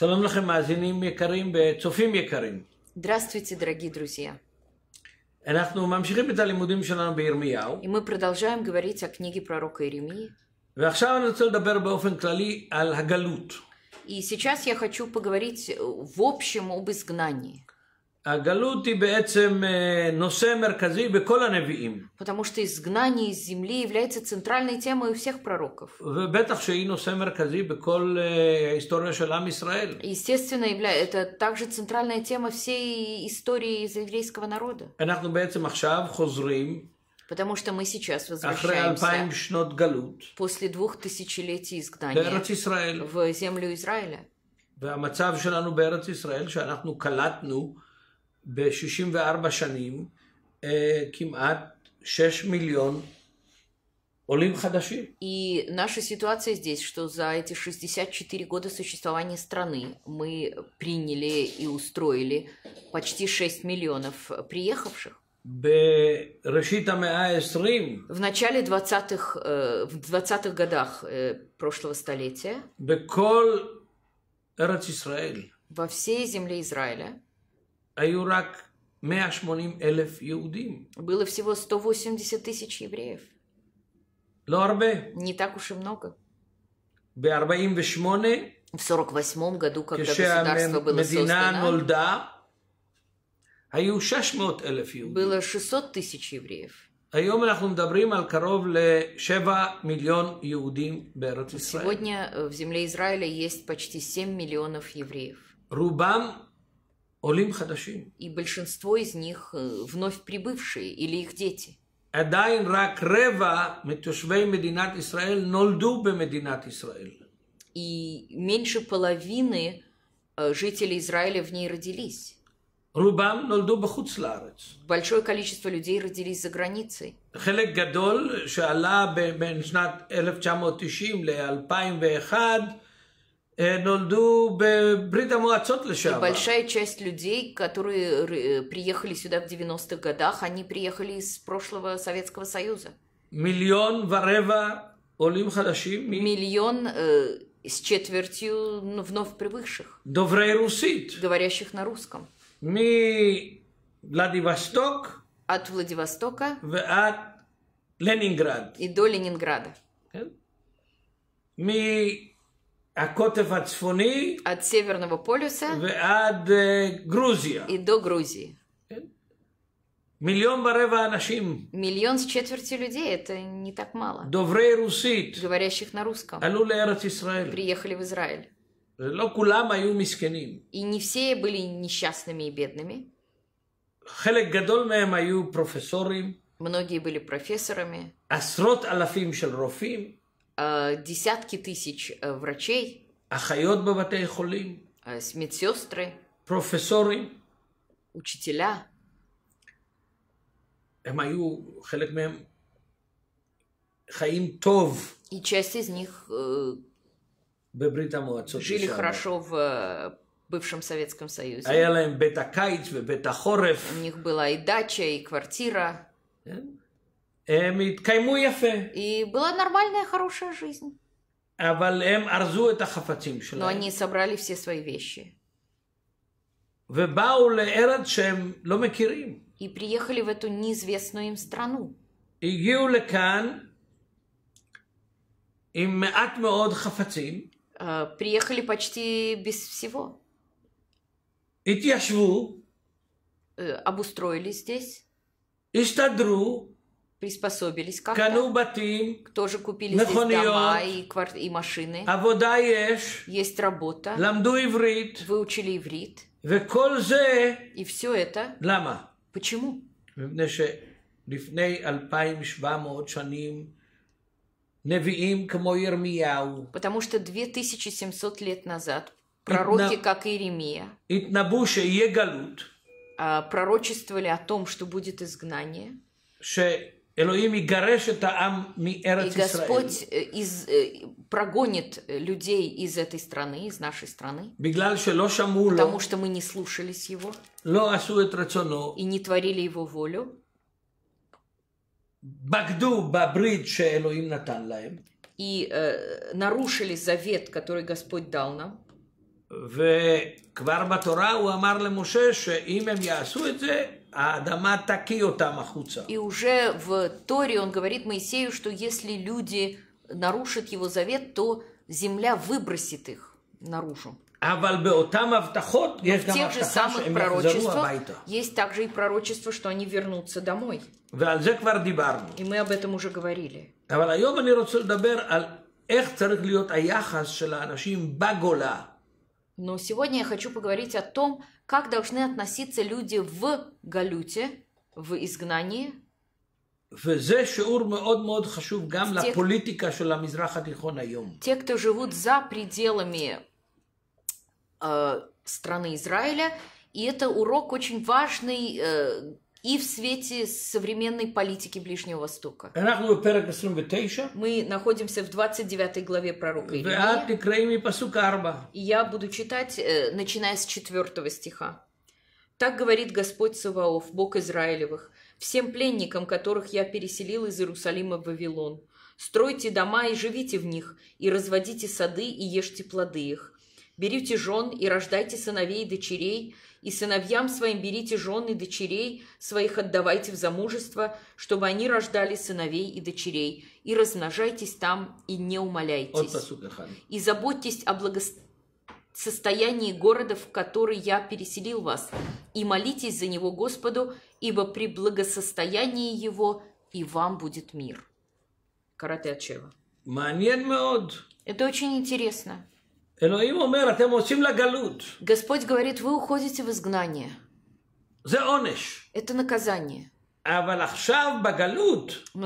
שלום לכם, מאזינים יקרים וצופים יקרים. Здравствуйте, дорогие друзья. אנחנו ממשיכים את הלימודים שלנו בירמיהו, И мы продолжаем говорить о книге пророка Иеремии. ועכשיו אני רוצה לדבר באופן כללי על הגלות. И сейчас я хочу поговорить в общем об изгнании. הגלות היא בעצם נושא מרכזי בכל הנביאים. Потому что изгнание из земли является центральной темой у всех пророков. ובטח שהיא נושא מרכזי בכל ההיסטוריה של עם ישראל. Естественно, это также центральная тема всей истории еврейского народа. אנחנו בעצם עכשיו חוזרים Потому что мы сейчас возвращаемся после двух тысячелетий изгнания в землю Израиля. והמצב שלנו בארץ ישראל, שאנחנו קלטנו ב-64 שנים כמעט 6 מיליון עולים חדשים. И наша ситуация здесь, что за эти 64 года существования страны мы приняли и устроили почти 6 миллионов приехавших. А в начале 20-х, э, в 20-х годах э, прошлого столетия во всей земле Израиля было всего 180 тысяч евреев. Не так уж и много. В 48 году, когда государство было создано, было 600 тысяч евреев. היום אנחנו מדברים על קרוב לשבע מיליון יהודים בארץ ישראל. Сегодня в земле Израиля есть почти 7 миллионов евреев. רובם עולים חדשים. И большинство из них вновь прибывшие или их дети. עדיין רק רבע מתושבי מדינת ישראל נולדו במדינת ישראל. И меньше половины жителей Израиля в ней родились. большое количество людей родились за границей. 1990 2001 נולדו בברית המועצות לשעבר. большая часть людей, которые приехали сюда в 90-х годах, они приехали из прошлого Советского Союза. Миллион варева олим хадашим. Миллион э, с четвертью ну, вновь прибывших. Доврей русит. Говорящих на русском. Ми Владивосток. От Владивостока. В от Ленинград. И до Ленинграда. Ми от Северного полюса и до Грузии. Миллион барева анашим. Миллион с четверти людей, это не так мало. Доврей русит. Говорящих на русском. Приехали в Израиль. И не все были несчастными и бедными. Многие были профессорами. Асрот алафим шел рофим. Э, десятки тысяч э, врачей, э, медсестры, профессоры, учителя. Эм тов. И часть из них жили хорошо в бывшем Советском Союзе. А У них была и дача, и квартира. Эм? הם התקיימו יפה. И была нормальная, хорошая жизнь. אבל הם ארזו את החפצים שלהם. Но они собрали все свои вещи. ובאו לארץ שהם לא מכירים. И приехали в эту неизвестную им страну. הגיעו לכאן עם מעט מאוד חפצים. А, приехали почти без всего. התיישבו. Э, обустроились здесь. הסתדרו приспособились как-то. Тоже купили здесь дома и, квар- и машины. А Есть работа. Выучили иврит. И все это. Лама. Почему? Потому что две тысячи семьсот лет назад пророки, как Иеремия, а, пророчествовали о том, что будет изгнание, Элоим и Ам ми И Господь э, из, э, прогонит людей из этой страны, из нашей страны. Потому что мы не слушались Его. И не творили Его волю. И э, нарушили завет, который Господь дал нам. וכבר בתורה הוא אמר למשה שאם הם יעשו את זה, а Адама такие там И уже в Торе он говорит Моисею, что если люди нарушат его завет, то земля выбросит их наружу. Но в тех же самых пророчествах есть также и пророчество, что они вернутся домой. И мы об этом уже говорили. אבל היום אני רוצה לדבר על איך צריך להיות היחס של האנשים בגולה но сегодня я хочу поговорить о том, как должны относиться люди в галюте, в изгнании. Те, кто живут за пределами э, страны Израиля, и это урок очень важный э, и в свете современной политики Ближнего Востока. Мы находимся в 29 главе пророка Иеремии. И я буду читать, э, начиная с 4 стиха. «Так говорит Господь Саваоф, Бог Израилевых, всем пленникам, которых я переселил из Иерусалима в Вавилон. Стройте дома и живите в них, и разводите сады и ешьте плоды их берите жен и рождайте сыновей и дочерей, и сыновьям своим берите жен и дочерей, своих отдавайте в замужество, чтобы они рождали сыновей и дочерей, и размножайтесь там, и не умоляйтесь. И заботьтесь о благосостоянии состоянии города, в который я переселил вас, и молитесь за него Господу, ибо при благосостоянии его и вам будет мир. Карате Ачева. Это очень интересно. Господь говорит, вы уходите в изгнание. Это наказание. Но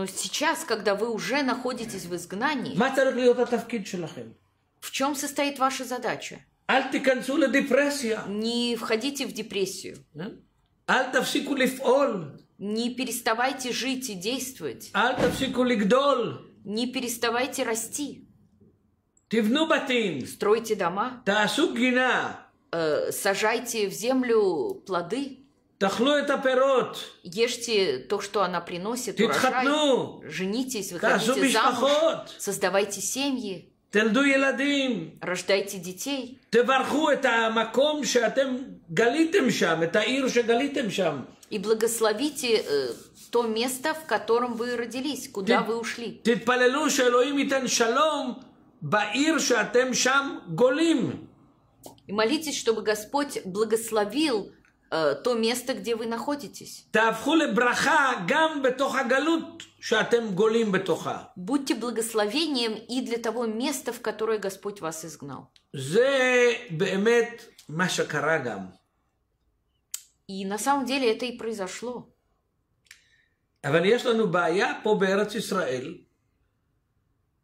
сейчас, когда вы уже находитесь в изгнании, в чем состоит ваша задача? Не входите в депрессию. Не переставайте жить и действовать. Не переставайте расти. Тивну батим. Стройте дома. Таасу гина. Э, сажайте в землю плоды. Тахлу это перот. Ешьте то, что она приносит, Титхатну. урожай. Женитесь, выходите замуж. Создавайте семьи. תלדו ילדים. רשדייתי דיתי. תברכו את המקום שאתם גליתם שם, את העיר שגליתם שם. И благословите э, то место, в котором вы родились, куда вы ушли. תתפללו שאלוהים ייתן шалом. בעיר שאתם שם גולים. И молитесь, чтобы Господь благословил то место, где вы находитесь. Будьте благословением и для того места, в которое Господь вас изгнал. И на самом деле это и произошло.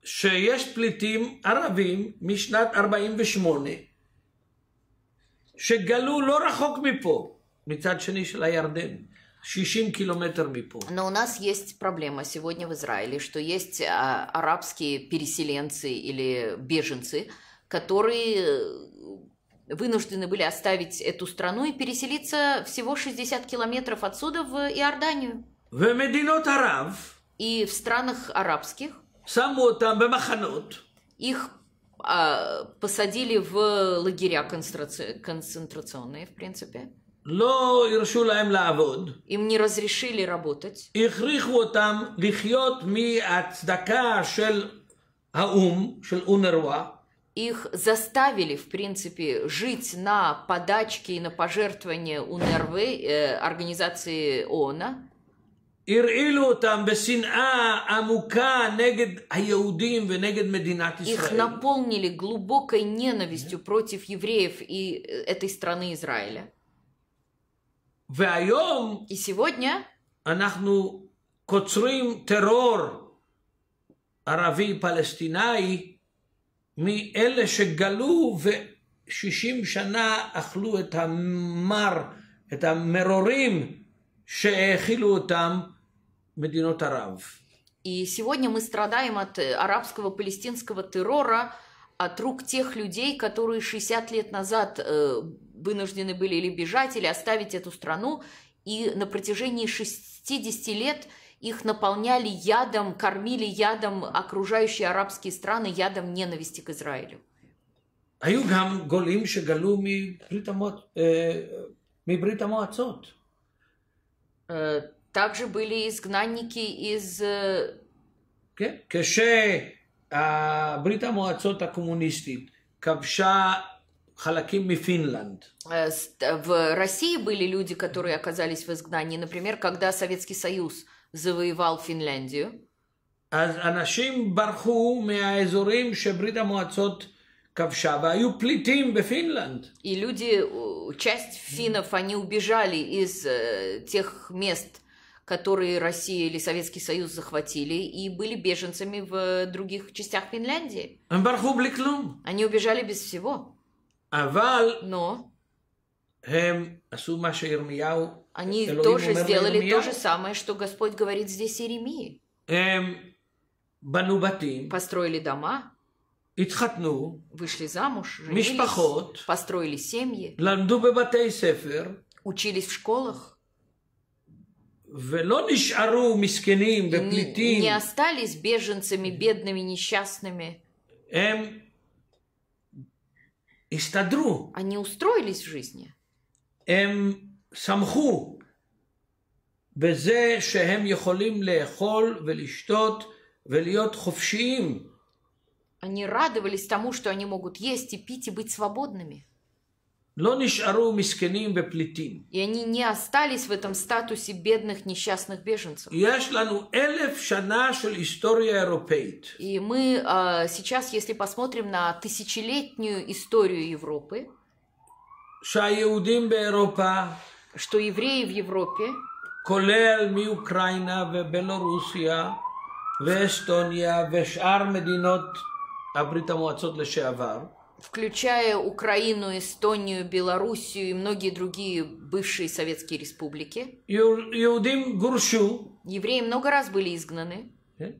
שיש פליטים ערבים משנת 48' שגלו לא רחוק מפה, מצד שני של הירדן. 60 километр мипо. Но у нас есть проблема сегодня в Израиле, что есть а, арабские переселенцы или беженцы, которые э, вынуждены были оставить эту страну и переселиться всего 60 километров отсюда в Иорданию. В И в странах арабских שמו אותם במחנות. Их а, посадили в лагеря концентраци... концентрационные, в принципе. לא הרשו להם Им не разрешили работать. הכריחו אותם לחיות מהצדקה של האו"ם, של אונרווה. Их заставили, в принципе, жить на подачке и на пожертвования УНРВ, э, организации ООНа. הרעילו אותם בשנאה עמוקה נגד היהודים ונגד מדינת ישראל. איך נפולני глубокой ненавистью против פרוטיף יבריאף את страны Израиля. והיום... אנחנו קוצרים טרור ערבי פלסטיני מאלה שגלו ו-60 שנה אכלו את המר, את המרורים И сегодня мы страдаем от э, арабского палестинского террора, от рук тех людей, которые 60 лет назад э, вынуждены были или бежать, или оставить эту страну, и на протяжении 60 лет их наполняли ядом, кормили ядом окружающие арабские страны, ядом ненависти к Израилю. היו גם גולים שגלו מברית э, המועצות. Э, также были изгнанники из... Э, кеше, כשברית המועצות הקומוניסטית כבשה חלקים מפינלנד. В России были люди, которые оказались в изгнании. Например, когда Советский Союз завоевал Финляндию. אז אנשים ברחו מהאזורים שברית המועצות... И люди, часть финнов, они убежали из э, тех мест, которые Россия или Советский Союз захватили, и были беженцами в э, других частях Финляндии. Ну. Они убежали без всего. Но они тоже сделали то же самое, что Господь говорит здесь Иеремии. Построили дома. התחתנו, вышли замуж, женились, משפחות, построили семьи, למדו בבתי ספר, учились в школах, ולא נשארו מסכנים ופליטים. Не остались беженцами, бедными, несчастными. הם הסתדרו. Они устроились в жизни. הם שמחו בזה שהם יכולים לאכול ולשתות ולהיות חופשיים. Они радовались тому, что они могут есть и пить и быть свободными. И они не остались в этом статусе бедных несчастных беженцев. И мы а, сейчас, если посмотрим на тысячелетнюю историю Европы, что евреи в Европе, כולל מאוקראינה Эстония, ואסטוניה ושאר מדינות а ברית המועצות включая Украину, Эстонию, Белоруссию и многие другие бывшие советские республики. Иудим гуршу. Евреи много раз были изгнаны. Э?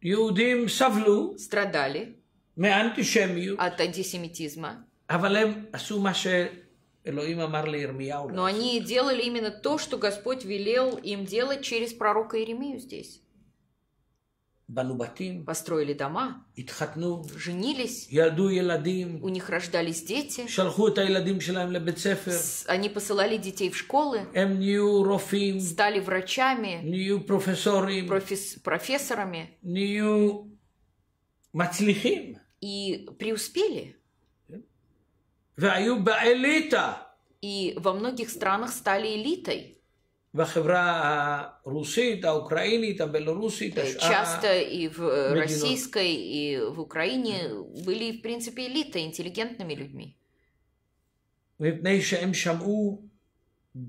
Иудим савлу. Страдали. От антисемитизма. Но они делали именно то, что Господь велел им делать через пророка Иеремию здесь построили дома, женились, у них рождались дети, они посылали детей в школы, стали врачами, профес профессорами, и преуспели. И во многих странах стали элитой. בחברה הרוסית, האוקראינית, הבלорусית, э, השאר... Часто и в э, российской, и в Украине были, в принципе, элита, интеллигентными людьми. מפני שהם שמעו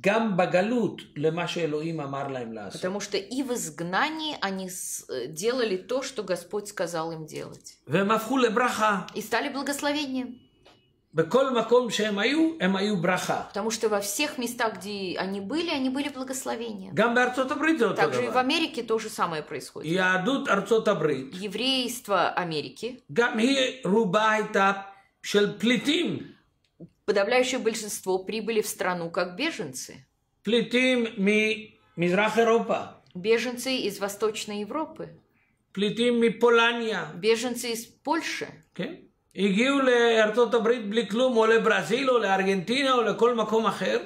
גם בגלות למה שאלוהים אמר להם לעשות. Потому что и в изгнании они э, делали то, что Господь сказал им делать. והם הפכו לברכה. И стали благословением. Потому что во всех местах, где они были, они были благословения. Также и в Америке то же самое происходит. Арцотабрид. Еврейство Америки. Подавляющее большинство прибыли в страну как беженцы. Беженцы из Восточной Европы. Беженцы из Польши. Okay? הגיעו לארצות הברית בלי כלום, או לברזיל, או לארגנטינה, או לכל מקום אחר.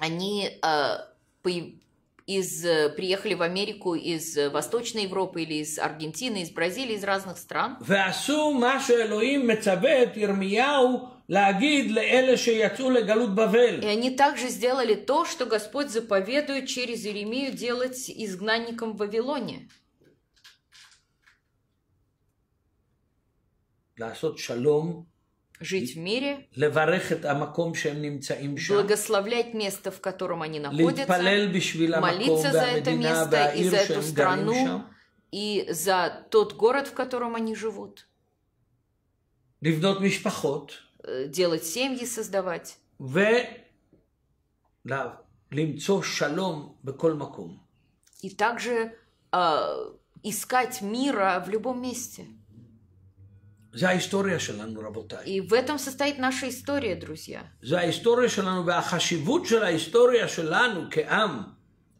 Они э, из, э, приехали в Америку из э, Восточной Европы или из Аргентины, из Бразилии, из разных стран. И они также сделали то, что Господь заповедует через Иеремию делать изгнанникам в Вавилоне. לעשות שלום. Жить в мире, благословлять место, в котором они находятся, молиться за это место и за эту страну, и за тот город, в котором они живут. Э, делать семьи, создавать. И также э, искать мира в любом месте. זה ההיסטוריה שלנו, רבותיי. И в этом состоит наша история, друзья. זה ההיסטוריה שלנו והחשיבות של ההיסטוריה שלנו כעם.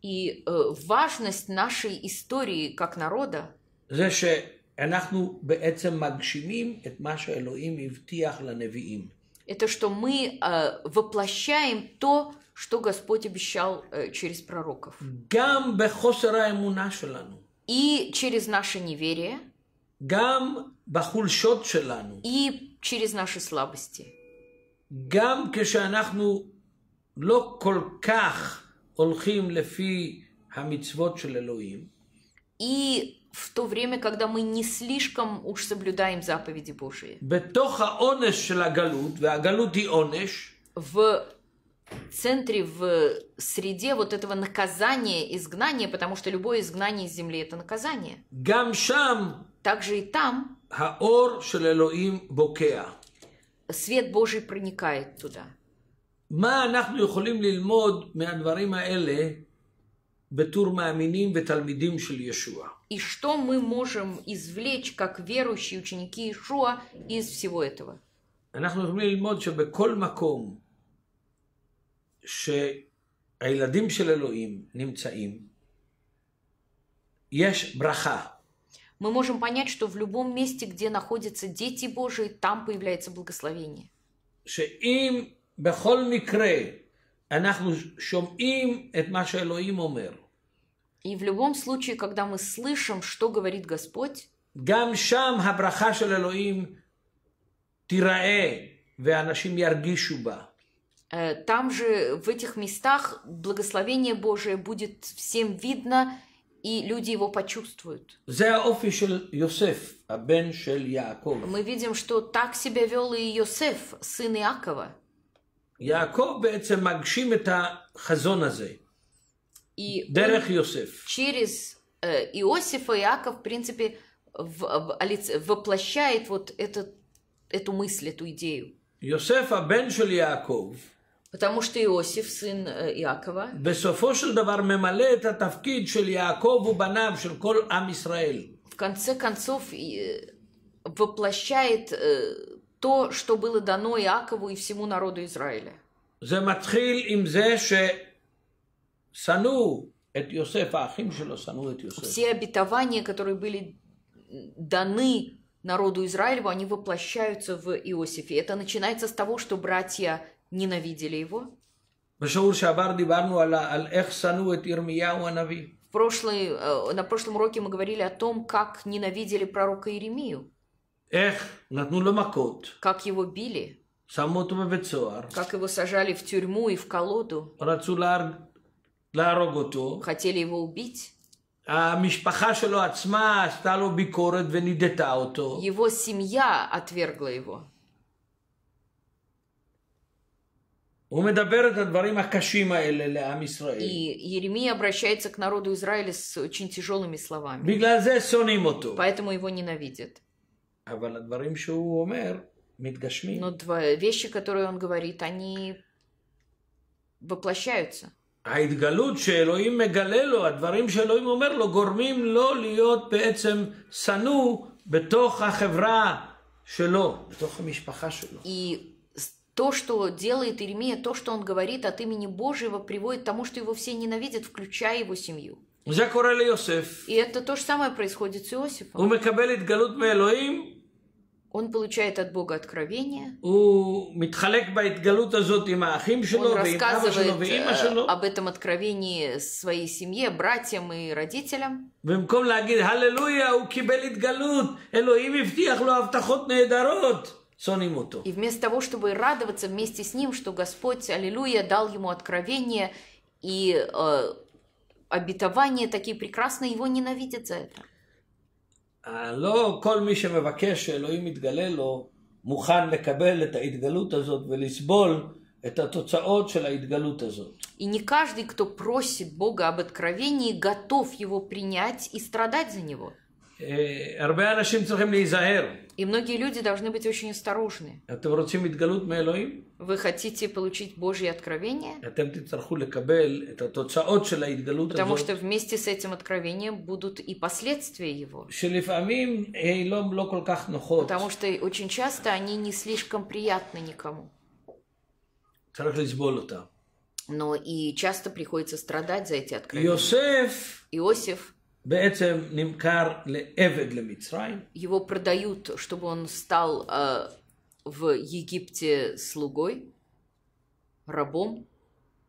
И э, важность нашей истории как народа. זה שאנחנו בעצם מגשימים את מה שאלוהים הבטיח לנביאים. Это что мы э, воплощаем то, что Господь обещал э, через пророков. И через наше неверие. בחולשות שלנו. И через наши слабости. גם כשאנחנו לא כל כך הולכים לפי המצוות של אלוהים. И в то время, когда мы не слишком уж соблюдаем заповеди Божии. בתוך העונש של הגלות, והגלות היא עונש. В центре, в среде вот этого наказания, изгнания, потому что любое изгнание из земли – это наказание. גם שם Также и там Хаор Элоим бокеа. Свет Божий проникает туда. מה אנחנו יכולים ללמוד מהדברים האלה בתור מאמינים ותלמידים של ישוע? И что мы можем извлечь, как верующие ученики Иешуа, из всего этого? אנחנו יכולים ללמוד שבכל מקום שהילדים של אלוהים נמצאים, יש ברכה. мы можем понять, что в любом месте, где находятся дети Божии, там появляется благословение. И в любом случае, когда мы слышим, что говорит Господь, э, Там же, в этих местах, благословение Божие будет всем видно, и люди его почувствуют. А Мы видим, что так себя вел и Йосеф, сын Иакова. Яков и Дерех Йосеф. через э, Иосифа Иаков, в принципе, в, в, воплощает вот этот, эту мысль, эту идею. Йосеф, а бен Яков – Потому что Иосиф, сын э, Иакова, в конце концов э, воплощает э, то, что было дано Иакову и всему народу Израиля. זה מתחיל עם זה ששנאו את יוסף, האחים שלו שנאו את Все обетования, которые были даны народу Израилеву, они воплощаются в Иосифе. Это начинается с того, что братья ненавидели его. В прошлый, э, на прошлом уроке мы говорили о том, как ненавидели пророка Иеремию. Как его били. Как его сажали в тюрьму и в колоду. Хотели его убить. המשפחה שלו עצמה עשתה לו ביקורת его семья отвергла его. הוא מדבר את הדברים הקשים האלה לעם ישראל. בגלל זה שונאים אותו. אבל הדברים שהוא אומר מתגשמים. ההתגלות שאלוהים מגלה לו, הדברים שאלוהים אומר לו, גורמים לו להיות בעצם שנוא בתוך החברה שלו, בתוך המשפחה שלו. То, что делает Иеремия, то, что он говорит от имени Божьего, приводит к тому, что его все ненавидят, включая его семью. זה קורה И это то же самое происходит с Иосифом. הוא מקבל התגלות Он получает от Бога откровение. Он рассказывает э, об этом откровении своей семье, братьям и родителям. במקום להגיד הללויה, הוא קיבל התגלות, אלוהים הבטיח и вместо того, чтобы радоваться вместе с ним, что Господь, аллилуйя, дал ему откровение и э, обетования такие прекрасные, его ненавидят за это. И не каждый, кто просит Бога об откровении, готов его принять и страдать за него. Э, הרבה אנשים צריכים להיזהר. И многие люди должны быть очень осторожны. Вы хотите получить Божье откровение? Потому что вместе с этим откровением будут и последствия его. Потому что очень часто они не слишком приятны никому. Но и часто приходится страдать за эти откровения. Иосиф בעצם נמכר לעבד למצרים. Его продают, чтобы он стал э, в Египте слугой, рабом.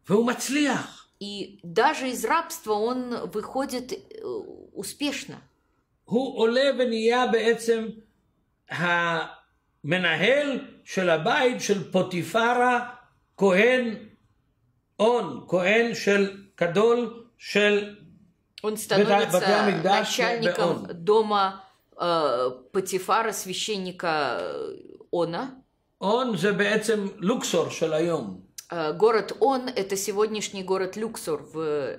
והוא מצליח. И даже из рабства он выходит э, успешно. הוא עולה ונהיה בעצם המנהל של הבית של פוטיפרה, כהן און, כהן של גדול של Он становится начальником дома э, Патифара, священника э, Она. Он же בעצם Луксор של Город Он – это сегодняшний город Люксор в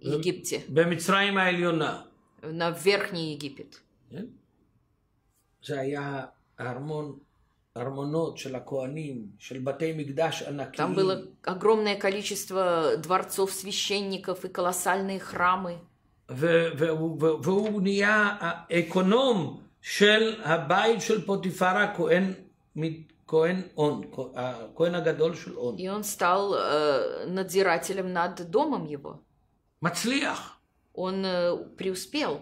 Египте. במצרים העליונה. На Верхний Египет. זה э? Армон. ארמונות של הכוהנים, של בתי מקדש ענקיים. Там было огромное количество дворцов священников и колоссальные храмы. והוא נהיה האקונום של הבית של פוטיפר הכהן כהן он, הכהן הגדול של он. И он стал э, надзирателем над домом его. מצליח. Он э, преуспел.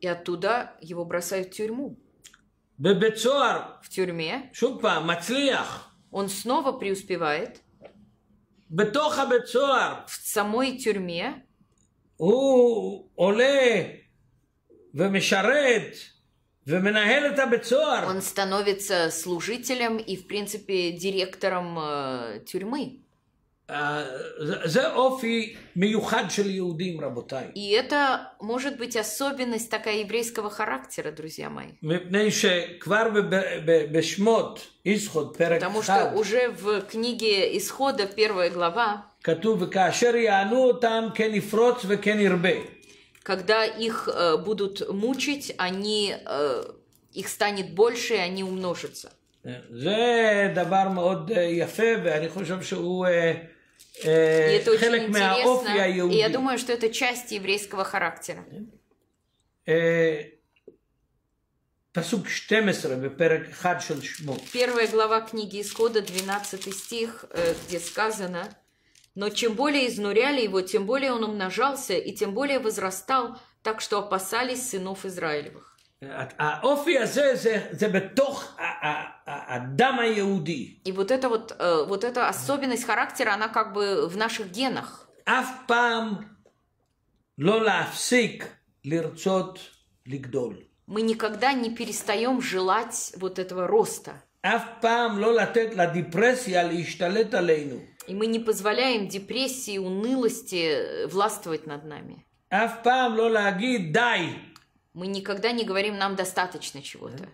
И оттуда его бросают в тюрьму. В тюрьме. Он снова преуспевает. В самой тюрьме. Он становится служителем и, в принципе, директором э, тюрьмы. Э, и это может быть особенность такая еврейского характера, друзья мои. Потому что уже в книге Исхода, первая глава, когда их э, будут мучить, они, э, их станет больше, и они умножатся. זה דבר מאוד יפה, ואני חושב שהוא... И это очень интересно. И я думаю, что это часть еврейского характера. Э, Пасук 12, перек Хадшел Шмот. Первая глава книги Исхода, 12 стих, э, где сказано, «Но чем более изнуряли его, тем более он умножался, и тем более возрастал, так что опасались сынов Израилевых». האופי הזה זה, זה בתוך האדם היהודי. И вот это вот, э, вот эта особенность характера, она как бы в наших генах. אף פעם לא להפסיק לרצות לגדול. Мы никогда не перестаем желать вот этого роста. אף פעם לא לתת לדפרסיה להשתלט עלינו. И мы не позволяем депрессии, унылости э, властвовать над нами. אף פעם לא להגיד די. Мы никогда не говорим нам достаточно чего-то.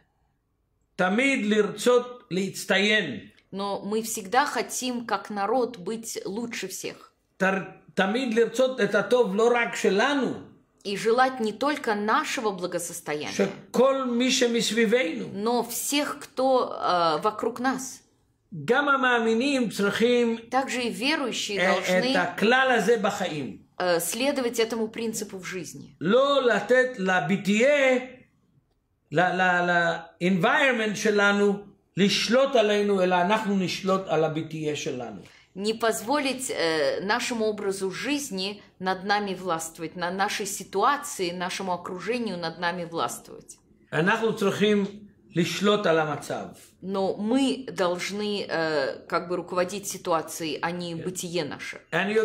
Но мы всегда хотим, как народ, быть лучше всех. И желать не только нашего благосостояния, но всех, кто э, вокруг нас. Также и верующие э, должны Э, следовать этому принципу в жизни. Не позволить э, нашему образу жизни над нами властвовать, на нашей ситуации, нашему окружению над нами властвовать. А но мы должны э, как бы руководить ситуацией, а не бытие наше. Я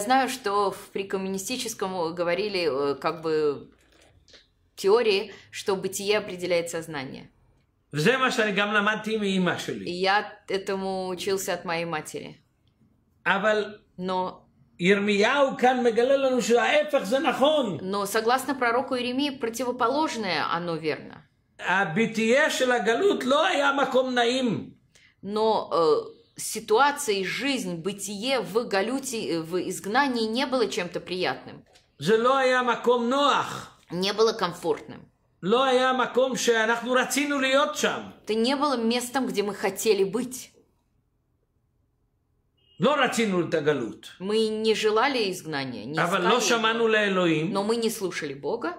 знаю, что при коммунистическом э, говорили э, как бы теории, что бытие определяет сознание. И я этому учился от моей матери. Но но согласно пророку Иеремии, противоположное оно верно. А Но э, ситуация и жизнь, бытие в Галюте, э, в изгнании не было чем-то приятным. Не было комфортным. Это не было местом, где мы хотели быть. Мы не желали изгнания, не искали но мы не слушали Бога.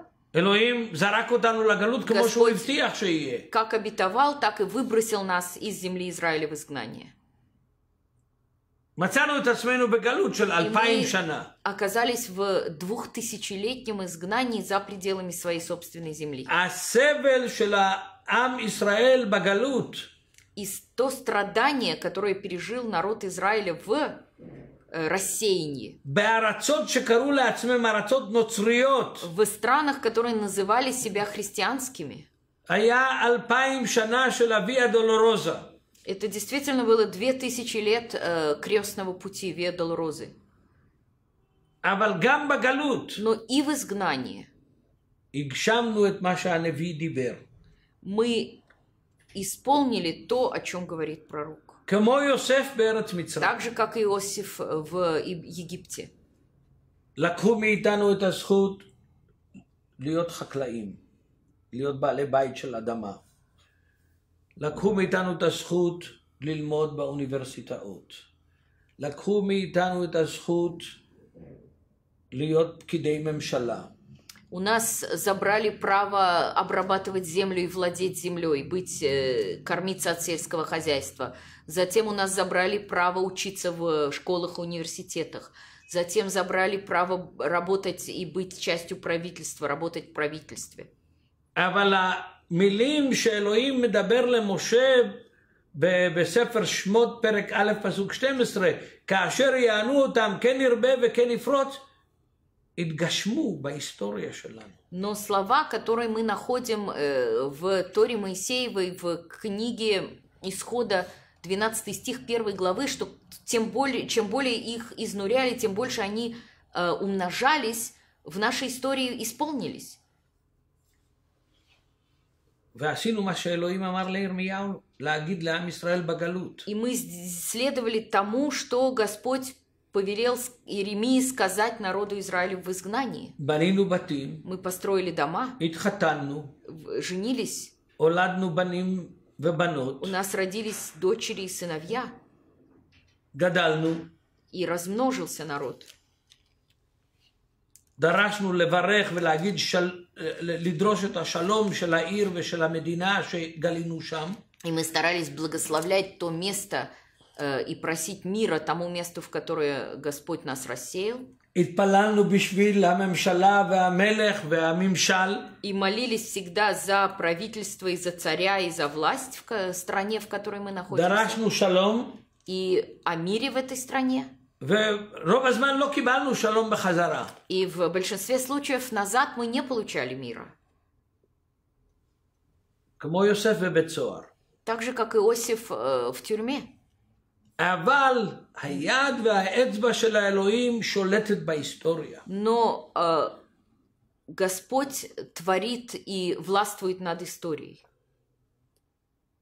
Господь как обетовал, так и выбросил нас из земли Израиля в изгнание. מצאנו את עצמנו בגלות של אלפיים שנה. оказались в двухтысячелетнем изгнании за пределами своей собственной земли. הסבל של העם ישראל בגלות и то страдание, которое пережил народ Израиля в э, рассеянии. В странах, которые называли себя христианскими. А Это действительно было две тысячи лет э, крестного пути Виа Долорозы. Но и в изгнании мы исполнили то, о чем говорит пророк. Так же, как Иосиф в Египте. לקחו מאיתנו את הזכות להיות חקלאים, להיות בעלי בית של אדמה. לקחו מאיתנו את הזכות ללמוד באוניברסיטאות. לקחו מאיתנו את הזכות להיות פקידי ממשלה. у нас забрали право обрабатывать землю и владеть землей, быть, кормиться от сельского хозяйства. Затем у нас забрали право учиться в школах и университетах. Затем забрали право работать и быть частью правительства, работать в правительстве. בספר שמות פרק א' פסוק 12, כאשר יענו אותם כן ירבה וכן יפרוץ, Но слова, которые мы находим э, в Торе Моисеевой, в книге Исхода, 12 стих 1 главы, что тем более, чем более их изнуряли, тем больше они э, умножались, в нашей истории исполнились. И мы следовали тому, что Господь повелел Иеремии сказать народу Израилю в изгнании. Банину бати. Мы построили дома. Итхатанну. Женились. Оладну баним У нас родились дочери и сыновья. Гадалну. И размножился народ. Дарашну леварех ולהגיד, של, לדרוש את השלום של העיר ושל המדינה שגלינו שם. И мы старались благословлять то место, Э, и просить мира тому месту, в которое Господь нас рассеял. И молились всегда за правительство и за царя и за власть в стране, в которой мы находимся. И о мире в этой стране. И в большинстве случаев назад мы не получали мира. Так же, как и Иосиф э, в тюрьме. אבל היד והאצבע של האלוהים שולטת בהיסטוריה. Но э, Господь творит и властвует над историей.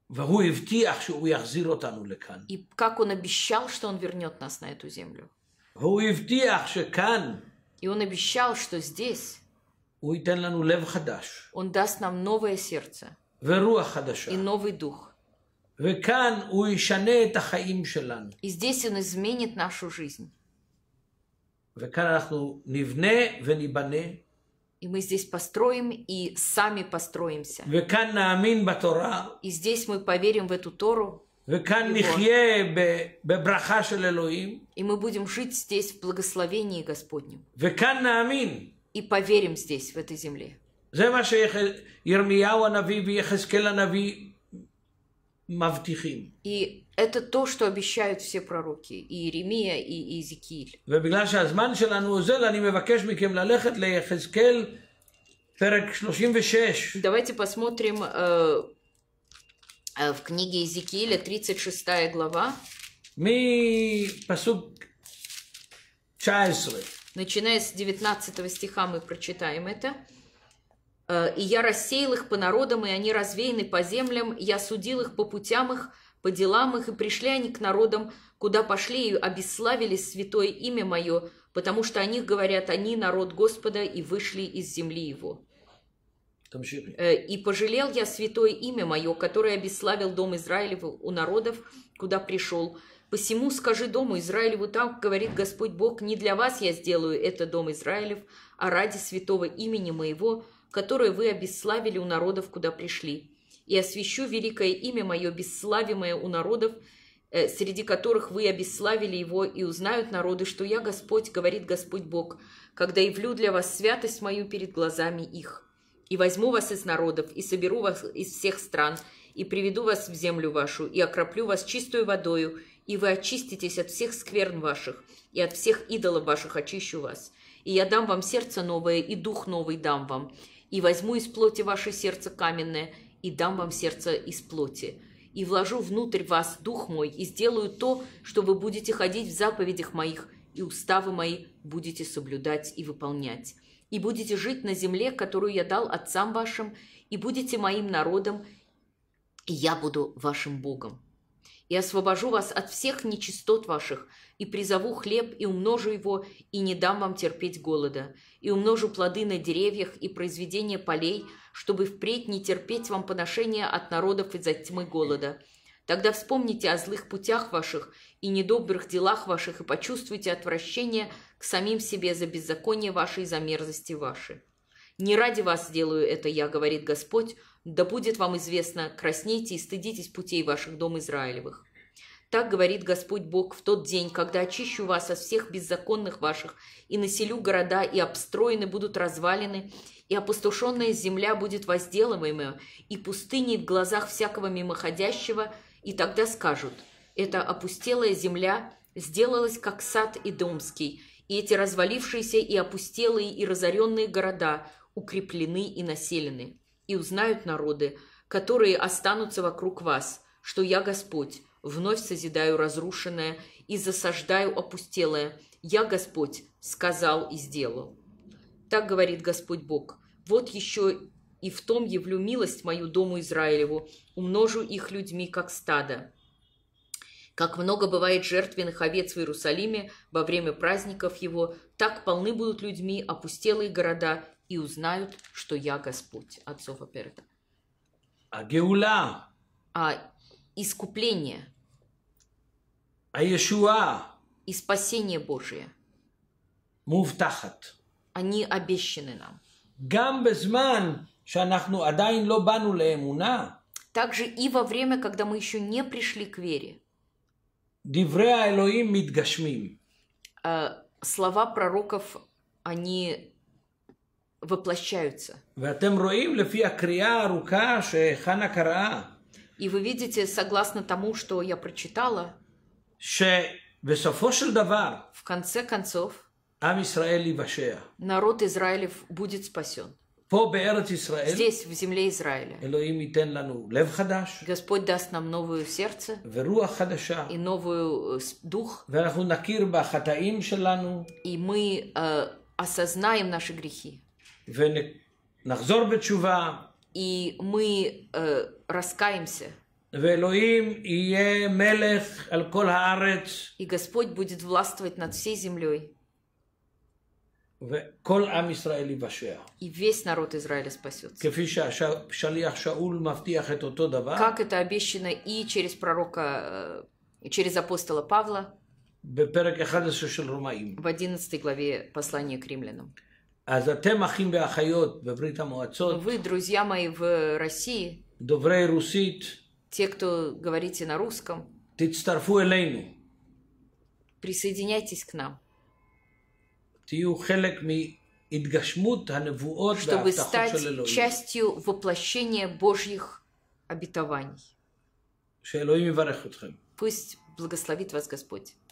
והוא הבטיח שהוא יחזיר אותנו לכאן. И как он обещал, что он вернет нас на эту землю. והוא הבטיח שכאן. И он обещал, что здесь. הוא ייתן לנו לב חדש. Он даст нам новое сердце. ורוח חדשה. И новый дух. И здесь он изменит нашу жизнь. И мы здесь построим и сами построимся. И здесь мы поверим в эту Тору. Его. И мы будем жить здесь в благословении Господнем. И поверим здесь, в этой земле. זה מה שירמיהו הנביא ויחזקאל הנביא מבטיחים. И это то, что обещают все пророки, и Иеремия, и Иезекииль. ובגלל שהזמן שלנו אוזל, אני מבקש מכם ללכת ליחזקאל פרק 36. Давайте посмотрим э, э, в книге Иезекииля, 36 глава. מפסוק 19. Начиная с 19 стиха мы прочитаем это. Э, и я рассеял их по народам, и они развеяны по землям, я судил их по путям их, по делам их, и пришли они к народам, куда пошли и обесславили святое имя мое, потому что о них говорят, они народ Господа, и вышли из земли его». Там еще... Э, «И пожалел я святое имя мое, которое обесславил дом Израилев у народов, куда пришел. Посему скажи дому Израилеву, так говорит Господь Бог, не для вас я сделаю это, дом Израилев, а ради святого имени моего, которые вы обесславили у народов, куда пришли, и освящу великое имя мое, бесславимое у народов, э, среди которых вы обесславили его, и узнают народы, что я Господь, говорит Господь Бог, когда явлю для вас святость мою перед глазами их. И возьму вас из народов, и соберу вас из всех стран, и приведу вас в землю вашу, и окроплю вас чистую водою, и вы очиститесь от всех скверн ваших, и от всех идолов ваших очищу вас. И я дам вам сердце новое, и дух новый дам вам, и возьму из плоти ваше сердце каменное, и дам вам сердце из плоти, и вложу внутрь вас дух мой, и сделаю то, что вы будете ходить в заповедях моих, и уставы мои будете соблюдать и выполнять. И будете жить на земле, которую я дал отцам вашим, и будете моим народом, и я буду вашим Богом и освобожу вас от всех нечистот ваших, и призову хлеб, и умножу его, и не дам вам терпеть голода, и умножу плоды на деревьях и произведение полей, чтобы впредь не терпеть вам поношения от народов из-за тьмы голода. Тогда вспомните о злых путях ваших и недобрых делах ваших и почувствуйте отвращение к самим себе за беззаконие ваше и за мерзости ваши». Не ради вас сделаю это я, говорит Господь, да будет вам известно, краснейте и стыдитесь путей ваших дом Израилевых. Так говорит Господь Бог в тот день, когда очищу вас от всех беззаконных ваших, и населю города, и обстроены будут развалины, и опустошенная земля будет возделываемая, и пустыни в глазах всякого мимоходящего, и тогда скажут, эта опустелая земля сделалась как сад Идомский, и эти развалившиеся и опустелые и разоренные города – укреплены и населены. И узнают народы, которые останутся вокруг вас, что я Господь, вновь созидаю разрушенное и засаждаю опустелое. Я Господь сказал и сделал. Так говорит Господь Бог. Вот еще и в том явлю милость мою дому Израилеву, умножу их людьми, как стадо. Как много бывает жертвенных овец в Иерусалиме во время праздников его, так полны будут людьми опустелые города и узнают, что я Господь, отцов Аперта. А Геула. А искупление. А Иешуа. И спасение Божие. Мувтахат. Они обещаны нам. גם בזמן שאנחנו עדיין לא Также и во время, когда мы еще не пришли к вере. דברי Элоим מתגשמים. А, слова пророков, они воплощаются. И вы видите, согласно тому, что я прочитала, в конце концов, народ Израилев будет спасен. Здесь, в земле Израиля. Господь даст нам новое сердце и новый э, дух. И мы э, осознаем наши грехи. И мы э, раскаемся. И Господь будет властвовать над всей землей. וכל עם ישראל ייוושע. весь народ Израиля спасется. כפי שהשליח שאול מבטיח את אותו דבר. Как это обещано и через пророка, э, и через апостола Павла. בפרק 11 של רומאים. В 11 главе послания к римлянам. אז אתם אחים ואחיות בברית המועצות. Вы, друзья мои, в России. דוברי רוסית. Те, кто говорите на русском. תצטרפו אלינו. Присоединяйтесь к нам. תהיו חלק מהתגשמות הנבואות וההבטחות של אלוהים. чтобы стать частью воплощения Божьих обетований. שאלוהים יברך אתכם. Пусть благословит вас Господь.